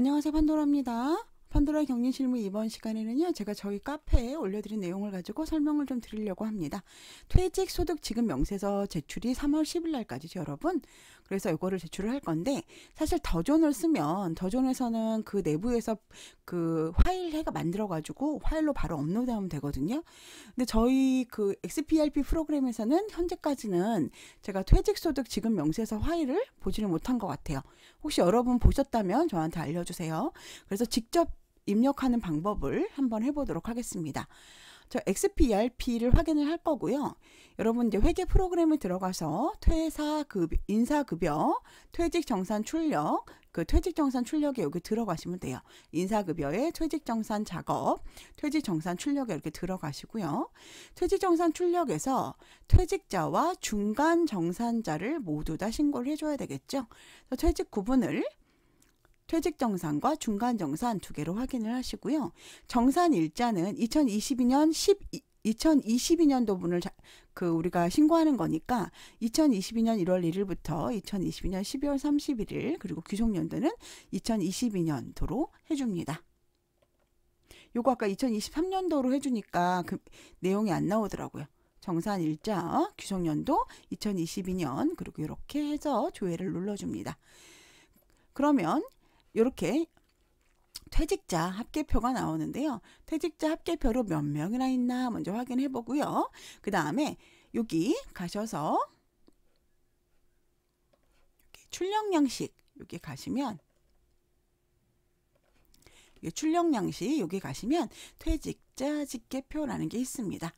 안녕하세요 판도라입니다. 판도라 경륜실무 이번 시간에는요. 제가 저희 카페에 올려드린 내용을 가지고 설명을 좀 드리려고 합니다. 퇴직 소득 지급 명세서 제출이 3월 10일 날까지죠 여러분. 그래서 이거를 제출을 할 건데 사실 더존을 쓰면 더존에서는 그 내부에서 그 파일 해가 만들어 가지고 파일로 바로 업로드하면 되거든요. 근데 저희 그 XPRP 프로그램에서는 현재까지는 제가 퇴직소득 지급 명세서 파일을 보지를 못한 것 같아요. 혹시 여러분 보셨다면 저한테 알려주세요. 그래서 직접 입력하는 방법을 한번 해보도록 하겠습니다. 저 XPRP를 확인을 할 거고요. 여러분 이제 회계 프로그램에 들어가서 퇴사 급 인사 급여, 퇴직 정산 출력, 그 퇴직 정산 출력에 여기 들어가시면 돼요. 인사 급여에 퇴직 정산 작업, 퇴직 정산 출력에 이렇게 들어가시고요. 퇴직 정산 출력에서 퇴직자와 중간 정산자를 모두 다 신고를 해 줘야 되겠죠. 퇴직 구분을 퇴직 정산과 중간 정산 두 개로 확인을 하시고요. 정산 일자는 2022년 12 2022년도 분을 자, 그 우리가 신고하는 거니까 2022년 1월 1일부터 2022년 12월 31일 그리고 귀속연도는 2022년도로 해줍니다. 요거 아까 2023년도로 해주니까 그 내용이 안 나오더라고요. 정산 일자, 귀속연도 2022년 그리고 이렇게 해서 조회를 눌러줍니다. 그러면 이렇게 퇴직자 합계표가 나오는데요. 퇴직자 합계표로 몇 명이나 있나 먼저 확인해 보고요. 그 다음에 여기 가셔서 출력 양식 여기 가시면 출력 양식 여기 가시면 퇴직 채직자 집계표라는게 있습니다.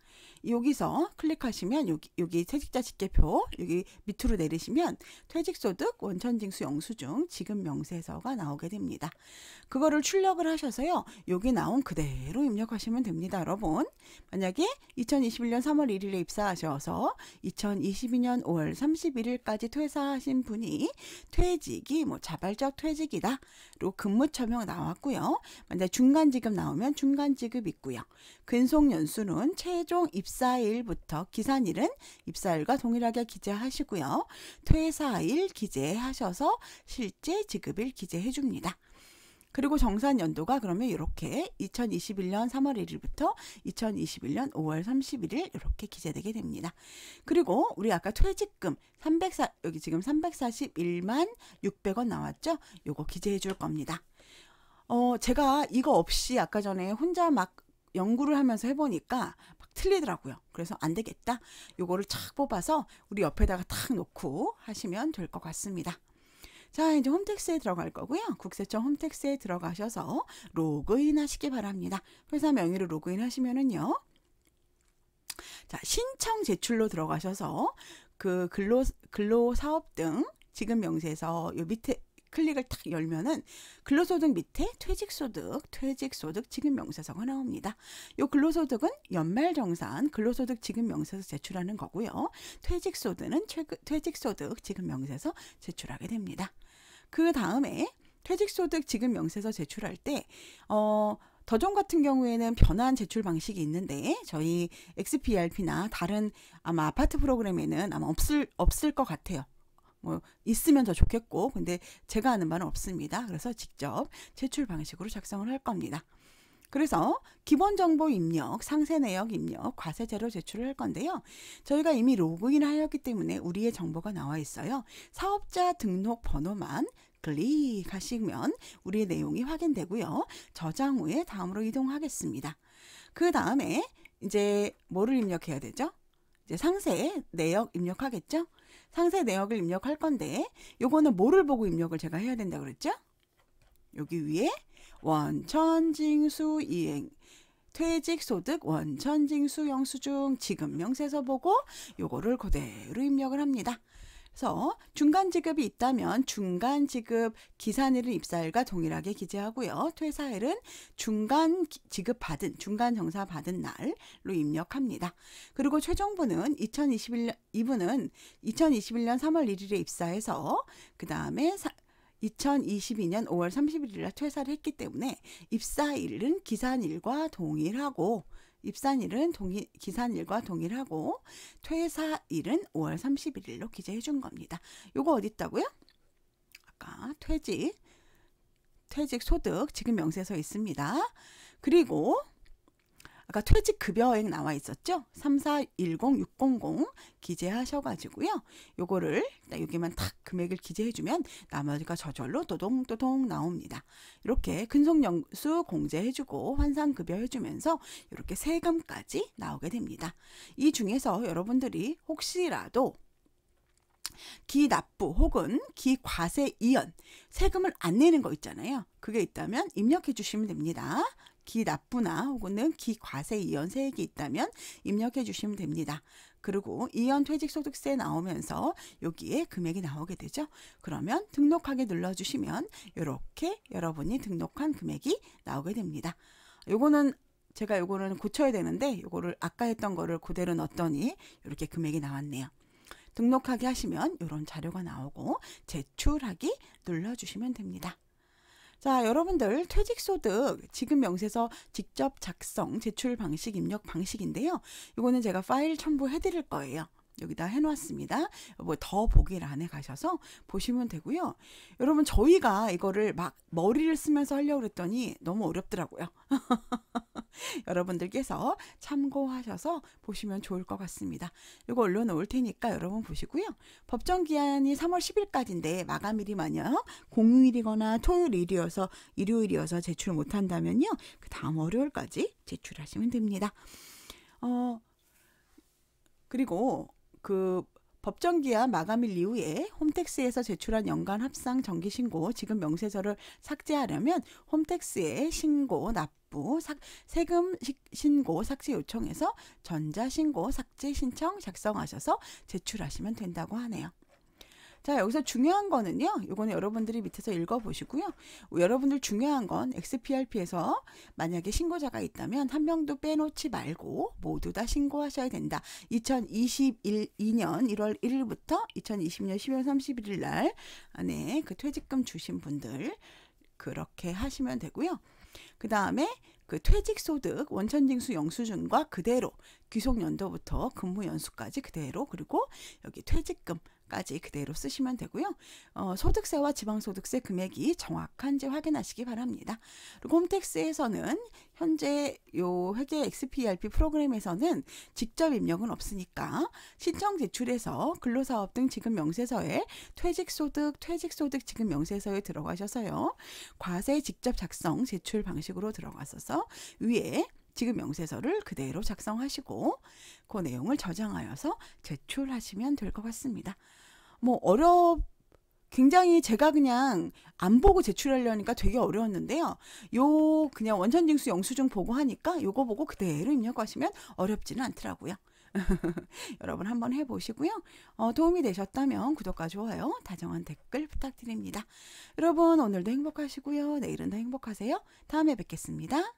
여기서 클릭하시면 여기, 여기 채직자 집계표 여기 밑으로 내리시면 퇴직소득, 원천징수, 영수증, 지급 명세서가 나오게 됩니다. 그거를 출력을 하셔서요. 여기 나온 그대로 입력하시면 됩니다. 여러분 만약에 2021년 3월 1일에 입사하셔서 2022년 5월 31일까지 퇴사하신 분이 퇴직이 뭐 자발적 퇴직이다로 근무 처명 나왔고요. 만약 중간지급 나오면 중간지급 있고요. 근속 연수는 최종 입사일부터 기산일은 입사일과 동일하게 기재하시고요. 퇴사일 기재하셔서 실제 지급일 기재해 줍니다. 그리고 정산 연도가 그러면 이렇게 2021년 3월 1일부터 2021년 5월 31일 이렇게 기재되게 됩니다. 그리고 우리 아까 퇴직금 304 여기 지금 341만 600원 나왔죠? 요거 기재해 줄 겁니다. 어, 제가 이거 없이 아까 전에 혼자 막 연구를 하면서 해보니까 막 틀리더라고요. 그래서 안 되겠다. 요거를 착 뽑아서 우리 옆에다가 탁 놓고 하시면 될 것 같습니다. 자, 이제 홈택스에 들어갈 거고요. 국세청 홈택스에 들어가셔서 로그인 하시기 바랍니다. 회사 명의로 로그인 하시면은요. 자, 신청 제출로 들어가셔서 그 근로 근로 사업 등 지금 명세서 요 밑에 클릭을 탁 열면은 근로소득 밑에 퇴직소득, 퇴직소득 지급명세서가 나옵니다. 요 근로소득은 연말정산 근로소득 지급명세서 제출하는 거고요. 퇴직소득은 퇴직소득 지급명세서 제출하게 됩니다. 그 다음에 퇴직소득 지급명세서 제출할 때 어. 더종 같은 경우에는 변화 제출 방식이 있는데 저희 XPRP나 다른 아마 아파트 프로그램에는 아마 없을 없을 것 같아요. 뭐 있으면 더 좋겠고 근데 제가 아는 바는 없습니다. 그래서 직접 제출 방식으로 작성을 할 겁니다. 그래서 기본 정보 입력, 상세 내역 입력, 과세 자료 제출을 할 건데요. 저희가 이미 로그인을 하였기 때문에 우리의 정보가 나와 있어요. 사업자 등록 번호만 클릭하시면 우리의 내용이 확인되고요. 저장 후에 다음으로 이동하겠습니다. 그 다음에 이제 뭐를 입력해야 되죠? 이제 상세 내역 입력하겠죠? 상세 내역을 입력할 건데 요거는 뭐를 보고 입력을 제가 해야 된다 그랬죠? 여기 위에 원천징수 이행 퇴직 소득 원천징수 영수증 지급 명세서 보고 요거를 그대로 입력을 합니다. 그래서 중간 지급이 있다면 중간 지급 기산일을 입사일과 동일하게 기재하고요. 퇴사일은 중간 지급 받은 중간 정사 받은 날로 입력합니다. 그리고 최종부는 2021년 이분은 2021년 3월 1일에 입사해서 그다음에 사, 2022년 5월 31일 에 퇴사를 했기 때문에 입사일은 기산일과 동일하고 입산일은 동일, 기산일과 동일하고 퇴사일은 5월 31일로 기재해 준 겁니다. 요거 어디 있다고요? 아까 퇴직, 퇴직 소득 지금 명세서 있습니다. 그리고 아까 퇴직 급여액 나와 있었죠? 3410600 기재하셔가지고요. 요거를 여기만 탁 금액을 기재해주면 나머지가 저절로 도동도동 나옵니다. 이렇게 근속연수 공제해주고 환상급여 해주면서 이렇게 세금까지 나오게 됩니다. 이 중에서 여러분들이 혹시라도 기납부 혹은 기과세 이연 세금을 안 내는 거 있잖아요. 그게 있다면 입력해 주시면 됩니다. 기납부나 혹은 기과세 이연 세액이 있다면 입력해 주시면 됩니다. 그리고 이연 퇴직소득세 나오면서 여기에 금액이 나오게 되죠. 그러면 등록하게 눌러주시면 이렇게 여러분이 등록한 금액이 나오게 됩니다. 요거는 제가 요거는 고쳐야 되는데 요거를 아까 했던 거를 그대로 넣었더니 이렇게 금액이 나왔네요. 등록하기 하시면 이런 자료가 나오고 제출하기 눌러주시면 됩니다. 자, 여러분들 퇴직소득 지금 명세서 직접 작성 제출 방식 입력 방식인데요. 이거는 제가 파일 첨부해 드릴 거예요. 여기다 해놓았습니다. 뭐 더 보기를 안에 가셔서 보시면 되고요. 여러분 저희가 이거를 막 머리를 쓰면서 하려고 그랬더니 너무 어렵더라고요. 여러분들께서 참고하셔서 보시면 좋을 것 같습니다. 이거 올려놓을 테니까 여러분 보시고요. 법정 기한이 3월 10일까지인데 마감일이만요. 공휴일이거나 토요일이어서 일요일이어서 제출 못한다면요. 그 다음 월요일까지 제출하시면 됩니다. 어 그리고 그 법정기한 마감일 이후에 홈택스에서 제출한 연간 합상 정기신고 지금 명세서를 삭제하려면 홈택스에 신고 납 납부, 삭, 세금 신고 삭제 요청에서 전자신고 삭제 신청 작성하셔서 제출하시면 된다고 하네요. 자, 여기서 중요한 거는요. 요거는 여러분들이 밑에서 읽어 보시고요. 여러분들 중요한 건 XPRP에서 만약에 신고자가 있다면 한 명도 빼놓지 말고 모두 다 신고하셔야 된다. 2021년 1월 1일부터 2020년 12월 31일 날 안에 그 퇴직금 주신 분들 그렇게 하시면 되고요. 그 다음에 그 퇴직소득 원천징수 영수증과 그대로 귀속연도부터 근무연수까지 그대로 그리고 여기 퇴직금 까지 그대로 쓰시면 되고요. 어, 소득세와 지방소득세 금액이 정확한지 확인하시기 바랍니다. 그리고 홈택스에서는 현재 요 회계 XPRP 프로그램에서는 직접 입력은 없으니까 신청 제출해서 근로사업 등 지급 명세서에 퇴직소득, 퇴직소득 지급 명세서에 들어가셔서요. 과세 직접 작성 제출 방식으로 들어가서 위에 지금 명세서를 그대로 작성하시고 그 내용을 저장하여서 제출하시면 될 것 같습니다. 뭐 어렵 굉장히 제가 그냥 안 보고 제출하려니까 되게 어려웠는데요. 요 그냥 원천징수 영수증 보고 하니까 요거 보고 그대로 입력하시면 어렵지는 않더라고요. 여러분 한번 해보시고요. 어, 도움이 되셨다면 구독과 좋아요, 다정한 댓글 부탁드립니다. 여러분 오늘도 행복하시고요. 내일은 더 행복하세요. 다음에 뵙겠습니다.